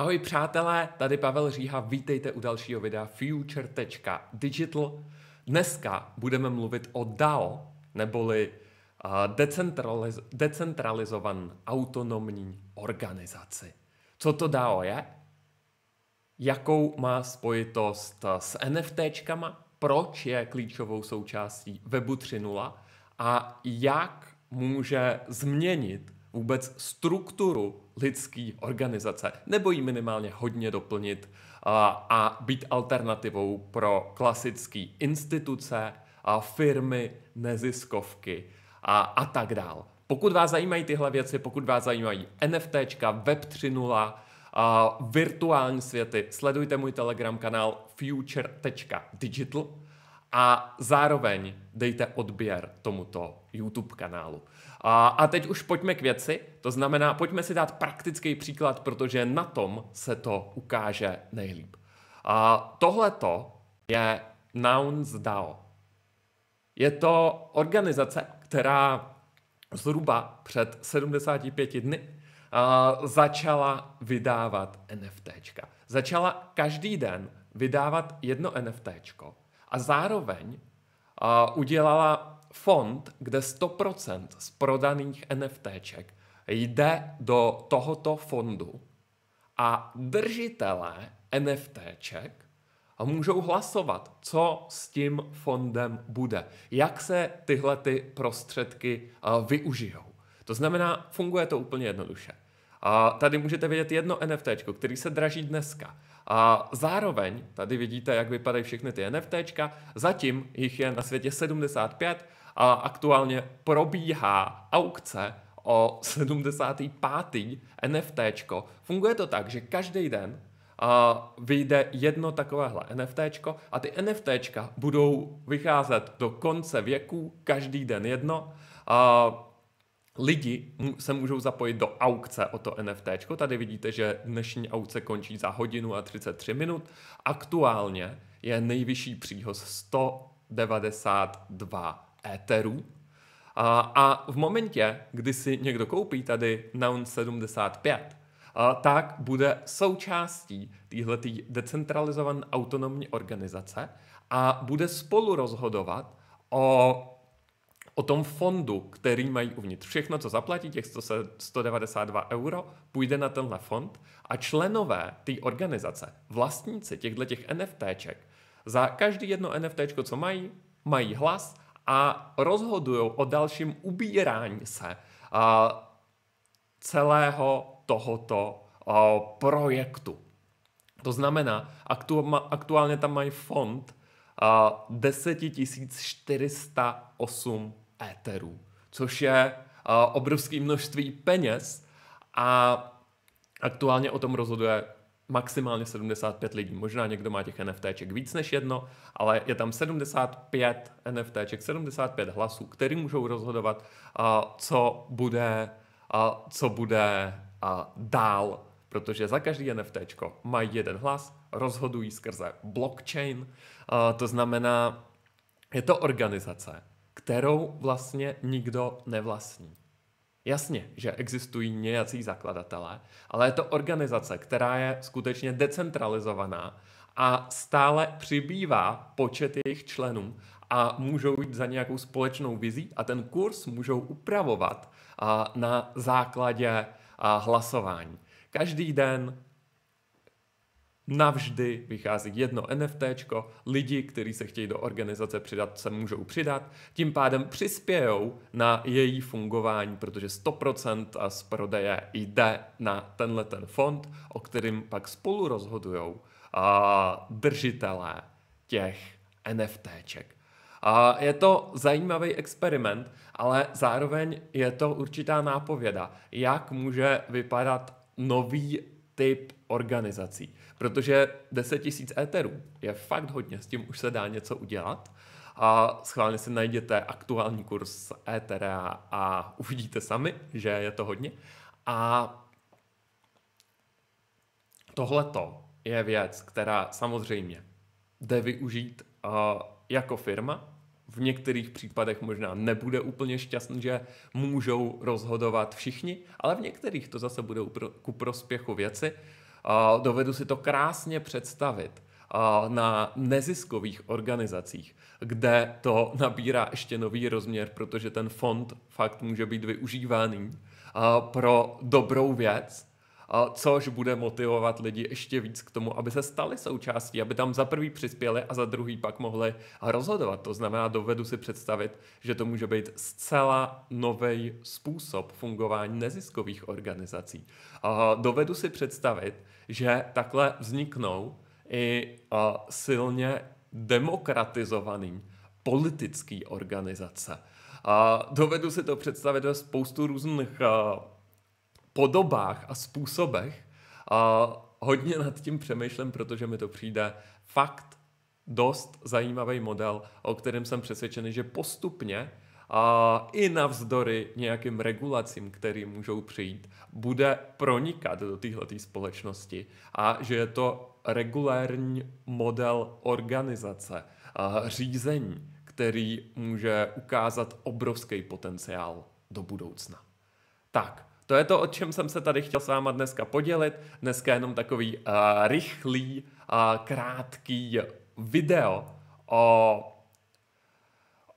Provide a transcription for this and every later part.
Ahoj přátelé, tady Pavel Říha, vítejte u dalšího videa Future.digital. Dneska budeme mluvit o DAO, neboli eh, decentraliz- decentralizované autonomní organizaci. Co to DAO je? Jakou má spojitost eh, s NFTčkama? Proč je klíčovou součástí webu 3.0? A jak může změnit vůbec strukturu lidský organizace, nebo ji minimálně hodně doplnit a, a být alternativou pro klasické instituce, a firmy, neziskovky a, a tak dál. Pokud vás zajímají tyhle věci, pokud vás zajímají NFT, Web 3.0, a virtuální světy, sledujte můj Telegram kanál future.digital a zároveň dejte odběr tomuto YouTube kanálu. A, a teď už pojďme k věci, to znamená, pojďme si dát praktický příklad, protože na tom se to ukáže nejlíp. A tohleto je Nouns DAO. Je to organizace, která zhruba před 75 dny a, začala vydávat NFTčka. Začala každý den vydávat jedno NFTčko a zároveň a, udělala fond, kde 100% z prodaných NFTček jde do tohoto fondu a držitelé NFTček můžou hlasovat, co s tím fondem bude, jak se tyhle ty prostředky eh, využijou. To znamená, funguje to úplně jednoduše. A eh, tady můžete vidět jedno NFT, který se draží dneska. A eh, zároveň tady vidíte, jak vypadají všechny ty NFT. Zatím jich je na světě 75 a aktuálně probíhá aukce o 75. NFT. Funguje to tak, že každý den a vyjde jedno takovéhle NFT a ty NFT budou vycházet do konce věku, každý den jedno. A lidi se můžou zapojit do aukce o to NFT. Tady vidíte, že dnešní aukce končí za hodinu a 33 minut. Aktuálně je nejvyšší příhoz 192 éterů. A, a v momentě, kdy si někdo koupí tady Noun 75, a, tak bude součástí téhleté decentralizované autonomní organizace a bude spolu rozhodovat o o tom fondu, který mají uvnitř. Všechno, co zaplatí, těch 100, 192 euro, půjde na tenhle fond a členové té organizace, vlastníci těchto těch NFTček, za každý jedno NFT, co mají, mají hlas a rozhodují o dalším ubírání se celého tohoto projektu. To znamená, aktuálně tam mají fond 10 408 éterů, což je obrovské množství peněz a aktuálně o tom rozhoduje maximálně 75 lidí. Možná někdo má těch NFTček víc než jedno, ale je tam 75 NFTček, 75 hlasů, který můžou rozhodovat, co bude, co bude dál, protože za každý NFTčko mají jeden hlas, rozhodují skrze blockchain, to znamená, je to organizace, kterou vlastně nikdo nevlastní. Jasně, že existují nějací zakladatelé, ale je to organizace, která je skutečně decentralizovaná a stále přibývá počet jejich členů a můžou jít za nějakou společnou vizí a ten kurz můžou upravovat na základě hlasování. Každý den navždy vychází jedno NFT, lidi, kteří se chtějí do organizace přidat, se můžou přidat, tím pádem přispějou na její fungování, protože 100% z prodeje jde na tenhle ten fond, o kterým pak spolu rozhodujou a držitelé těch NFTček. A je to zajímavý experiment, ale zároveň je to určitá nápověda, jak může vypadat nový typ organizací. Protože 10 000 éterů je fakt hodně, s tím už se dá něco udělat. A schválně si najděte aktuální kurz étera a uvidíte sami, že je to hodně. A tohleto je věc, která samozřejmě jde využít eh, jako firma, v některých případech možná nebude úplně šťastný, že můžou rozhodovat všichni, ale v některých to zase bude ku prospěchu věci. Dovedu si to krásně představit na neziskových organizacích, kde to nabírá ještě nový rozměr, protože ten fond fakt může být využívaný pro dobrou věc, což bude motivovat lidi ještě víc k tomu, aby se stali součástí, aby tam za prvý přispěli a za druhý pak mohli rozhodovat. To znamená, dovedu si představit, že to může být zcela nový způsob fungování neziskových organizací. Dovedu si představit, že takhle vzniknou i silně demokratizovaný politický organizace. A dovedu si to představit ve spoustu různých podobách a způsobech a hodně nad tím přemýšlím, protože mi to přijde fakt dost zajímavý model, o kterém jsem přesvědčený, že postupně a i navzdory nějakým regulacím, které můžou přijít, bude pronikat do téhleté společnosti a že je to regulérní model organizace, a řízení, který může ukázat obrovský potenciál do budoucna. Tak, to je to, o čem jsem se tady chtěl s váma dneska podělit. Dneska jenom takový uh, rychlý, uh, krátký video o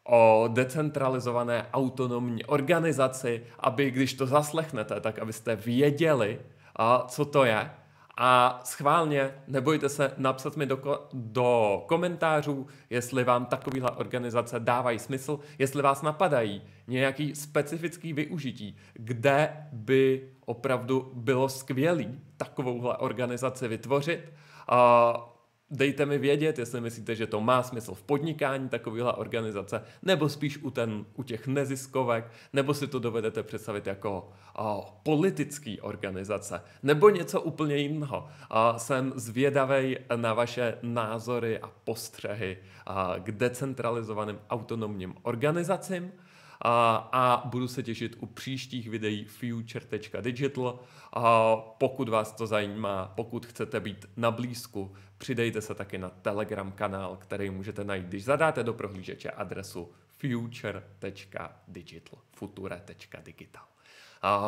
o decentralizované autonomní organizaci, aby když to zaslechnete, tak abyste věděli, eh, co to je a schválně nebojte se napsat mi do, ko- do komentářů, jestli vám takovýhle organizace dávají smysl, jestli vás napadají nějaký specifický využití, kde by opravdu bylo skvělý takovouhle organizaci vytvořit. Uh, dejte mi vědět, jestli myslíte, že to má smysl v podnikání takovýhle organizace, nebo spíš u, ten, u těch neziskovek, nebo si to dovedete představit jako o, politický organizace, nebo něco úplně jiného. O, jsem zvědavý na vaše názory a postřehy o, k decentralizovaným autonomním organizacím a, a budu se těšit u příštích videí future.digital. A pokud vás to zajímá, pokud chcete být na blízku, přidejte se taky na Telegram kanál, který můžete najít, když zadáte do prohlížeče adresu future.digital, future.digital.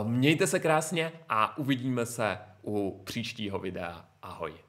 Mějte se krásně a uvidíme se u příštího videa. Ahoj.